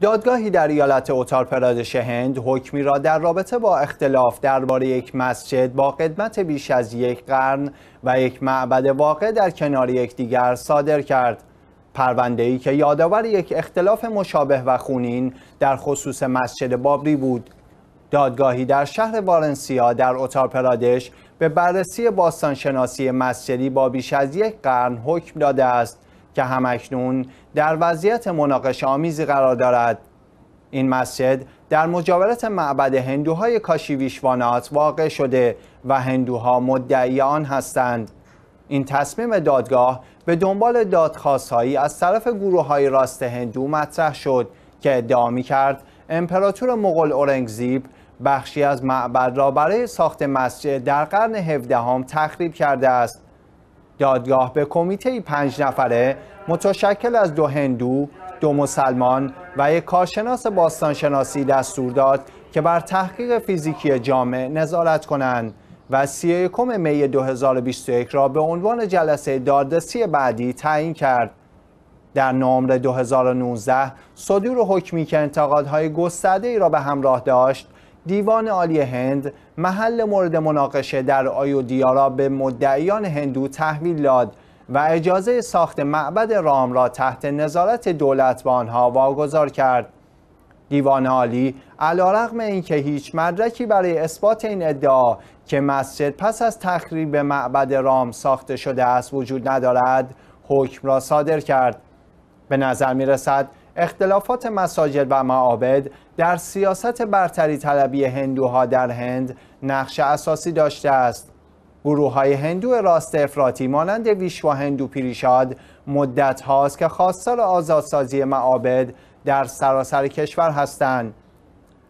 دادگاهی در ایالت پرادش هند حکمی را در رابطه با اختلاف درباره یک مسجد با قدمت بیش از یک قرن و یک معبد واقع در کنار یکدیگر صادر کرد. پرونده ای که یادآور یک اختلاف مشابه و خونین در خصوص مسجد بابری بود. دادگاهی در شهر وارنسیا در پرادش به بررسی باستانشناسی مسجدی با بیش از یک قرن حکم داده است که همکنون در وضعیت مناقش آمیزی قرار دارد این مسجد در مجاورت معبد هندوهای کاشی ویشوانات واقع شده و هندوها مدعی آن هستند این تصمیم دادگاه به دنبال دادخواستهایی از طرف گروه های راست هندو مطرح شد که ادعا می کرد امپراتور مغل اورنگزیب بخشی از معبد را برای ساخت مسجد در قرن 17 تخریب کرده است دادگاه به کمیته پنج نفره متشکل از دو هندو، دو مسلمان و یک کارشناس باستانشناسی دستور داد که بر تحقیق فیزیکی جامع نظارت کنند و 31 می 2021 را به عنوان جلسه دادرسی بعدی تعیین کرد. در نامر 2019 صدور حکمی که انتقادهای گسترده ای را به همراه داشت دیوان عالی هند محل مورد مناقشه در را به مدعیان هندو تحویل داد و اجازه ساخت معبد رام را تحت نظارت دولت به آنها واگذار کرد. دیوان عالی علیرغم اینکه هیچ مدرکی برای اثبات این ادعا که مسجد پس از تخریب معبد رام ساخته شده است وجود ندارد، حکم را صادر کرد. به نظر می رسد اختلافات مساجد و معابد در سیاست برتری طلبی هندوها در هند نقش اساسی داشته است. گروه های هندو راست افراتی مانند ویشوا هندو پیریشاد مدت هاست که خواستار آزادسازی معابد در سراسر کشور هستند.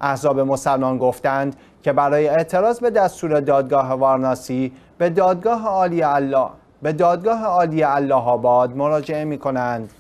احزاب مسلمان گفتند که برای اعتراض به دستور دادگاه وارناسی به دادگاه عالی الله به دادگاه عالی الله آباد مراجعه می کنند.